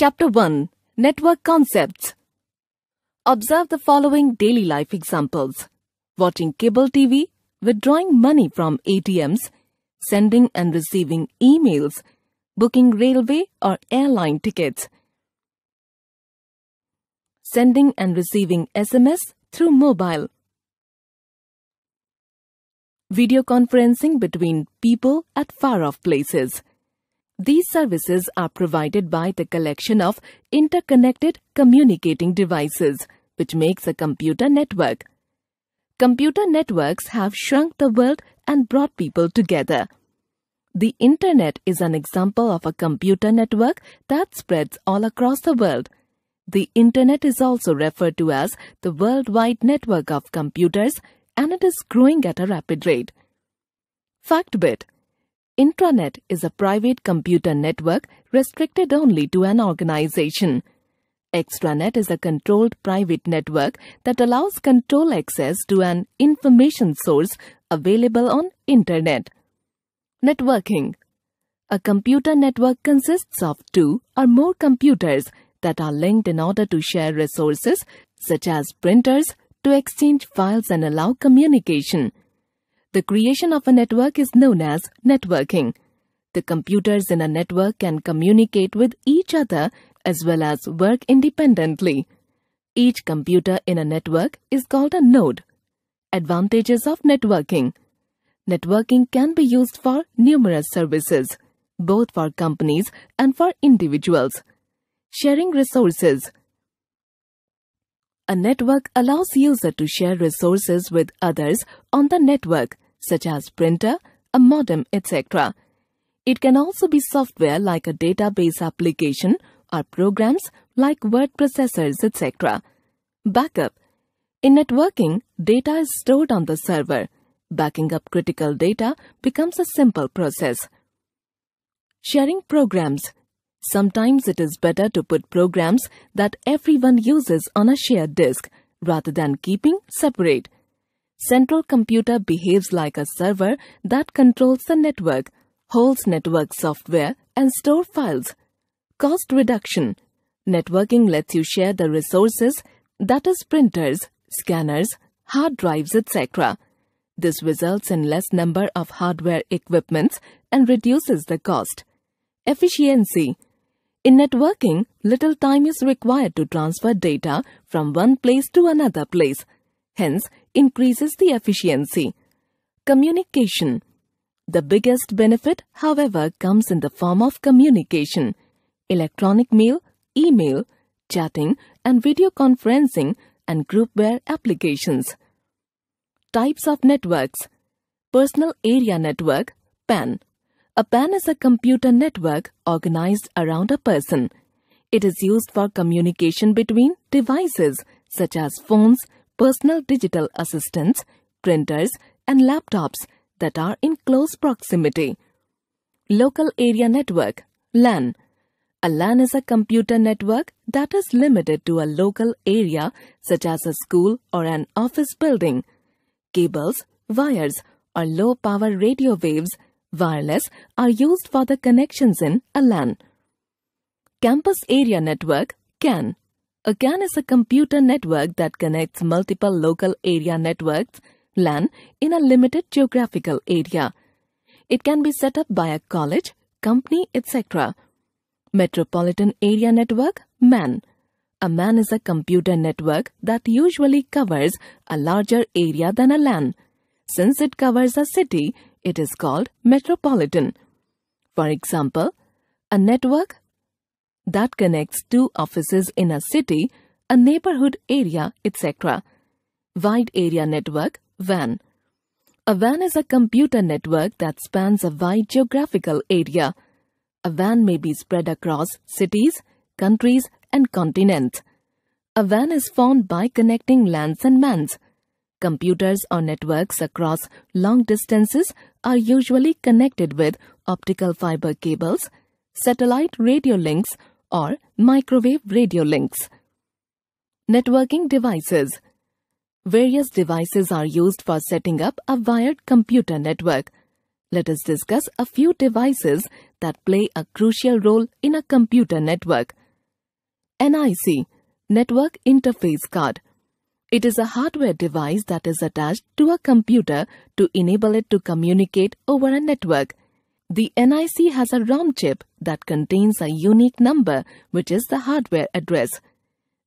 Chapter 1 Network Concepts Observe the following daily life examples watching cable TV, withdrawing money from ATMs, sending and receiving emails, booking railway or airline tickets, sending and receiving SMS through mobile, video conferencing between people at far off places. These services are provided by the collection of interconnected communicating devices, which makes a computer network. Computer networks have shrunk the world and brought people together. The internet is an example of a computer network that spreads all across the world. The internet is also referred to as the worldwide network of computers and it is growing at a rapid rate. Fact bit intranet is a private computer network restricted only to an organization. Extranet is a controlled private network that allows control access to an information source available on internet. Networking A computer network consists of two or more computers that are linked in order to share resources such as printers to exchange files and allow communication. The creation of a network is known as networking. The computers in a network can communicate with each other as well as work independently. Each computer in a network is called a node. Advantages of networking Networking can be used for numerous services, both for companies and for individuals. Sharing resources A network allows user to share resources with others on the network such as printer, a modem, etc. It can also be software like a database application or programs like word processors, etc. Backup In networking, data is stored on the server. Backing up critical data becomes a simple process. Sharing programs Sometimes it is better to put programs that everyone uses on a shared disk rather than keeping separate. Central computer behaves like a server that controls the network, holds network software, and store files. Cost reduction. Networking lets you share the resources, that is printers, scanners, hard drives, etc. This results in less number of hardware equipments and reduces the cost. Efficiency. In networking, little time is required to transfer data from one place to another place. Hence, increases the efficiency. Communication. The biggest benefit, however, comes in the form of communication. Electronic mail, email, chatting and video conferencing and groupware applications. Types of networks. Personal Area Network, PAN. A PAN is a computer network organized around a person. It is used for communication between devices such as phones, personal digital assistants, printers, and laptops that are in close proximity. Local Area Network LAN A LAN is a computer network that is limited to a local area such as a school or an office building. Cables, wires, or low-power radio waves, wireless, are used for the connections in a LAN. Campus Area Network CAN a CAN is a computer network that connects multiple local area networks, LAN, in a limited geographical area. It can be set up by a college, company, etc. Metropolitan Area Network, MAN. A MAN is a computer network that usually covers a larger area than a LAN. Since it covers a city, it is called metropolitan. For example, a network that connects two offices in a city, a neighborhood area, etc. Wide Area Network WAN A WAN is a computer network that spans a wide geographical area. A WAN may be spread across cities, countries, and continents. A WAN is formed by connecting lands and MANs. Computers or networks across long distances are usually connected with optical fiber cables, satellite radio links, or microwave radio links. Networking devices. Various devices are used for setting up a wired computer network. Let us discuss a few devices that play a crucial role in a computer network. NIC Network Interface Card It is a hardware device that is attached to a computer to enable it to communicate over a network. The NIC has a ROM chip that contains a unique number, which is the hardware address.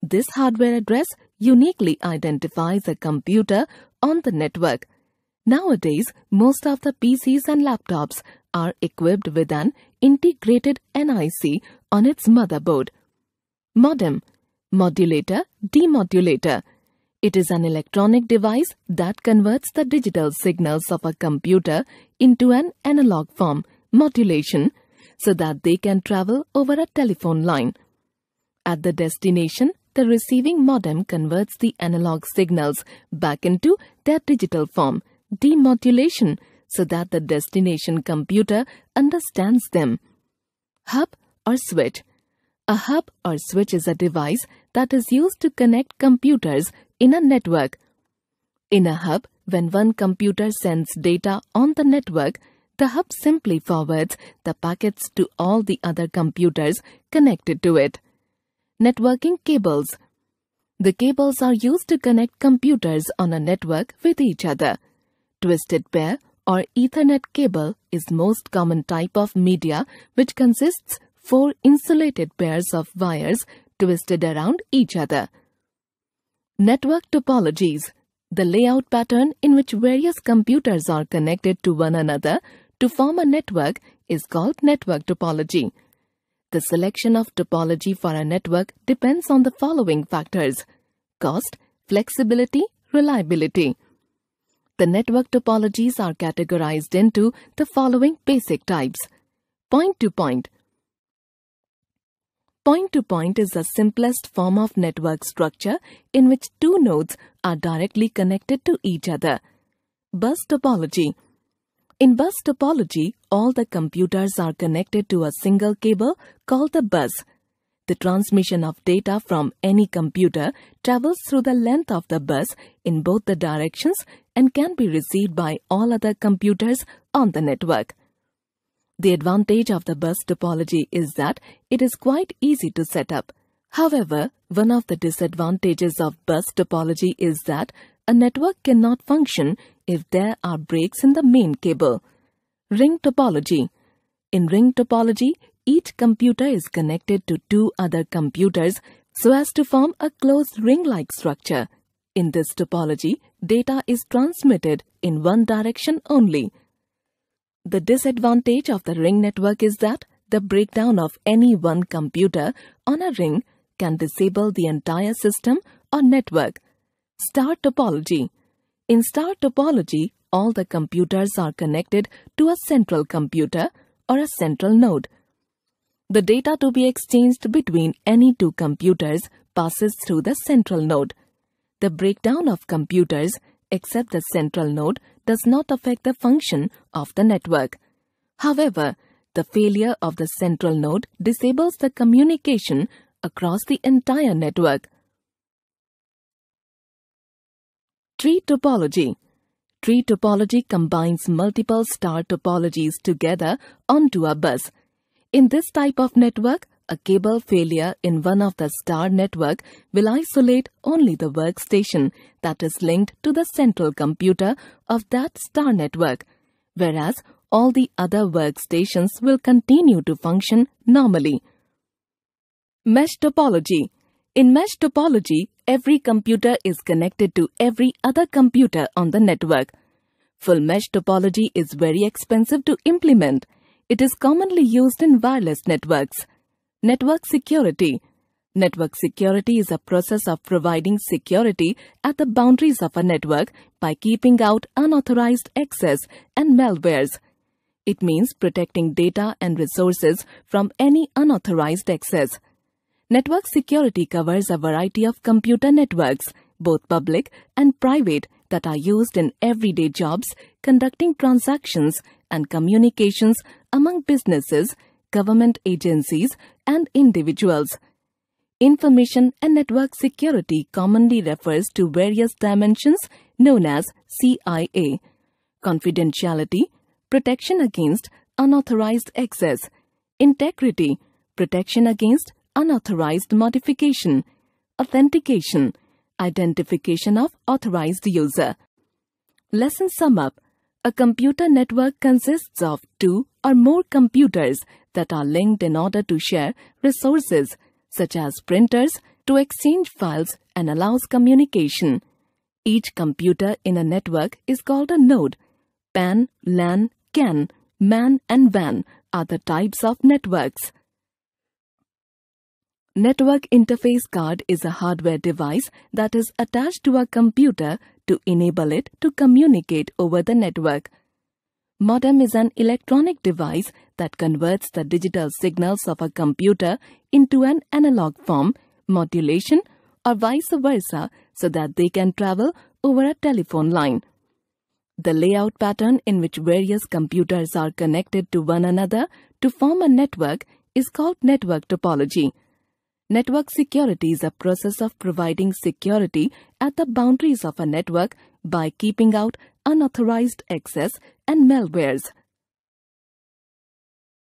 This hardware address uniquely identifies a computer on the network. Nowadays, most of the PCs and laptops are equipped with an integrated NIC on its motherboard. Modem Modulator Demodulator It is an electronic device that converts the digital signals of a computer into an analog form modulation so that they can travel over a telephone line. At the destination, the receiving modem converts the analog signals back into their digital form, demodulation, so that the destination computer understands them. Hub or switch. A hub or switch is a device that is used to connect computers in a network. In a hub, when one computer sends data on the network, the hub simply forwards the packets to all the other computers connected to it. Networking cables. The cables are used to connect computers on a network with each other. Twisted pair or Ethernet cable is most common type of media which consists four insulated pairs of wires twisted around each other. Network topologies. The layout pattern in which various computers are connected to one another to form a network is called network topology. The selection of topology for a network depends on the following factors cost, flexibility, reliability. The network topologies are categorized into the following basic types point to point. Point to point is the simplest form of network structure in which two nodes are directly connected to each other. Bus topology in bus topology, all the computers are connected to a single cable called the bus. The transmission of data from any computer travels through the length of the bus in both the directions and can be received by all other computers on the network. The advantage of the bus topology is that it is quite easy to set up. However, one of the disadvantages of bus topology is that a network cannot function if there are breaks in the main cable. Ring topology. In ring topology, each computer is connected to two other computers so as to form a closed ring-like structure. In this topology, data is transmitted in one direction only. The disadvantage of the ring network is that the breakdown of any one computer on a ring can disable the entire system or network Star topology. In star topology, all the computers are connected to a central computer or a central node. The data to be exchanged between any two computers passes through the central node. The breakdown of computers except the central node does not affect the function of the network. However, the failure of the central node disables the communication across the entire network. Tree topology. Tree topology combines multiple star topologies together onto a bus. In this type of network, a cable failure in one of the star network will isolate only the workstation that is linked to the central computer of that star network, whereas all the other workstations will continue to function normally. Mesh topology. In mesh topology, every computer is connected to every other computer on the network. Full mesh topology is very expensive to implement. It is commonly used in wireless networks. Network security. Network security is a process of providing security at the boundaries of a network by keeping out unauthorized access and malwares. It means protecting data and resources from any unauthorized access. Network security covers a variety of computer networks, both public and private, that are used in everyday jobs, conducting transactions and communications among businesses, government agencies, and individuals. Information and network security commonly refers to various dimensions known as CIA confidentiality, protection against unauthorized access, integrity, protection against unauthorized modification, authentication, identification of authorized user. Lesson sum up. A computer network consists of two or more computers that are linked in order to share resources such as printers to exchange files and allows communication. Each computer in a network is called a node. PAN, LAN, CAN, MAN and VAN are the types of networks. Network Interface Card is a hardware device that is attached to a computer to enable it to communicate over the network. Modem is an electronic device that converts the digital signals of a computer into an analog form, modulation, or vice versa so that they can travel over a telephone line. The layout pattern in which various computers are connected to one another to form a network is called network topology. Network security is a process of providing security at the boundaries of a network by keeping out unauthorized access and malwares